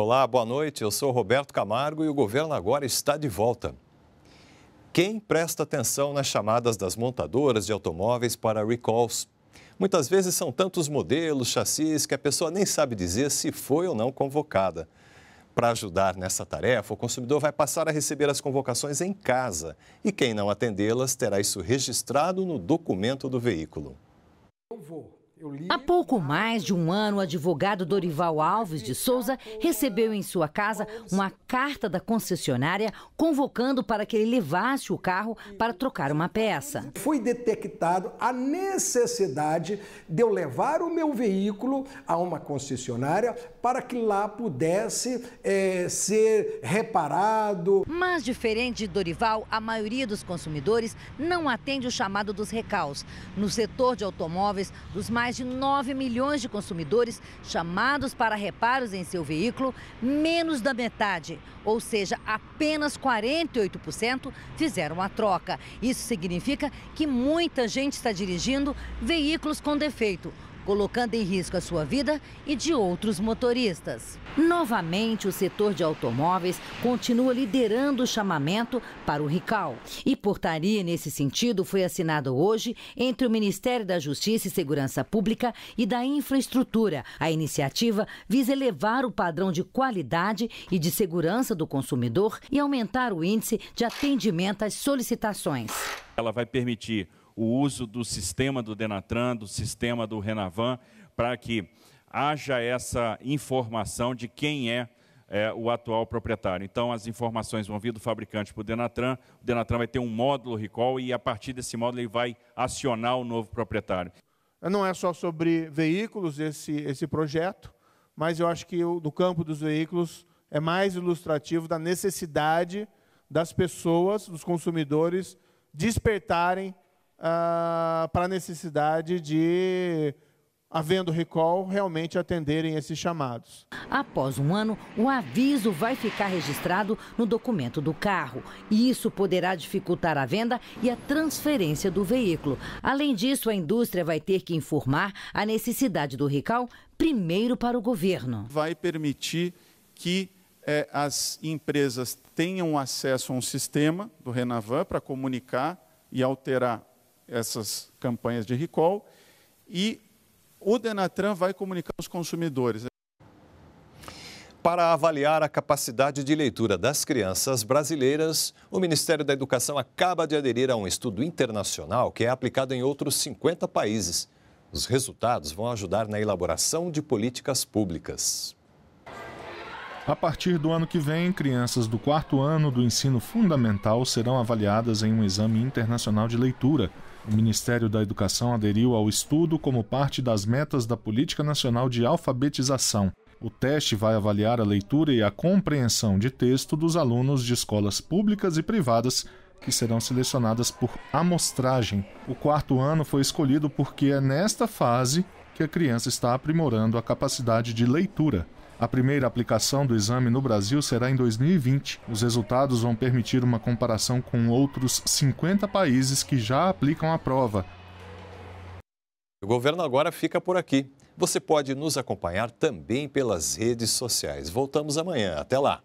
Olá, boa noite. Eu sou Roberto Camargo e o governo agora está de volta. Quem presta atenção nas chamadas das montadoras de automóveis para recalls? Muitas vezes são tantos modelos, chassis, que a pessoa nem sabe dizer se foi ou não convocada. Para ajudar nessa tarefa, o consumidor vai passar a receber as convocações em casa e quem não atendê-las terá isso registrado no documento do veículo. Eu vou. Há pouco mais de um ano, o advogado Dorival Alves de Souza recebeu em sua casa uma carta da concessionária convocando para que ele levasse o carro para trocar uma peça. Foi detectado a necessidade de eu levar o meu veículo a uma concessionária para que lá pudesse é, ser reparado. Mas, diferente de Dorival, a maioria dos consumidores não atende o chamado dos recaus. No setor de automóveis, dos mais mais de 9 milhões de consumidores chamados para reparos em seu veículo, menos da metade, ou seja, apenas 48% fizeram a troca. Isso significa que muita gente está dirigindo veículos com defeito colocando em risco a sua vida e de outros motoristas. Novamente, o setor de automóveis continua liderando o chamamento para o RICAL. E portaria nesse sentido foi assinada hoje entre o Ministério da Justiça e Segurança Pública e da Infraestrutura. A iniciativa visa elevar o padrão de qualidade e de segurança do consumidor e aumentar o índice de atendimento às solicitações. Ela vai permitir o uso do sistema do Denatran, do sistema do Renavan, para que haja essa informação de quem é, é, o atual proprietário. Então, as informações vão vir do fabricante para o Denatran, o Denatran vai ter um módulo recall e, a partir desse módulo, ele vai acionar o novo proprietário. Não é só sobre veículos esse, esse projeto, mas eu acho que o, do campo dos veículos é mais ilustrativo da necessidade das pessoas, dos consumidores, despertarem ah, para a necessidade de havendo recall, realmente atenderem esses chamados. Após um ano, o aviso vai ficar registrado no documento do carro. E isso poderá dificultar a venda e a transferência do veículo. Além disso, a indústria vai ter que informar a necessidade do recall primeiro para o governo. Vai permitir que eh, as empresas tenham acesso a um sistema do Renavan para comunicar e alterar essas campanhas de recall e o Denatran vai comunicar aos consumidores. Para avaliar a capacidade de leitura das crianças brasileiras, o Ministério da Educação acaba de aderir a um estudo internacional que é aplicado em outros 50 países. Os resultados vão ajudar na elaboração de políticas públicas. A partir do ano que vem, crianças do quarto ano do ensino fundamental serão avaliadas em um exame internacional de leitura, o Ministério da Educação aderiu ao estudo como parte das metas da Política Nacional de Alfabetização. O teste vai avaliar a leitura e a compreensão de texto dos alunos de escolas públicas e privadas que serão selecionadas por amostragem. O quarto ano foi escolhido porque é nesta fase que a criança está aprimorando a capacidade de leitura. A primeira aplicação do exame no Brasil será em 2020. Os resultados vão permitir uma comparação com outros 50 países que já aplicam a prova. O governo agora fica por aqui. Você pode nos acompanhar também pelas redes sociais. Voltamos amanhã. Até lá!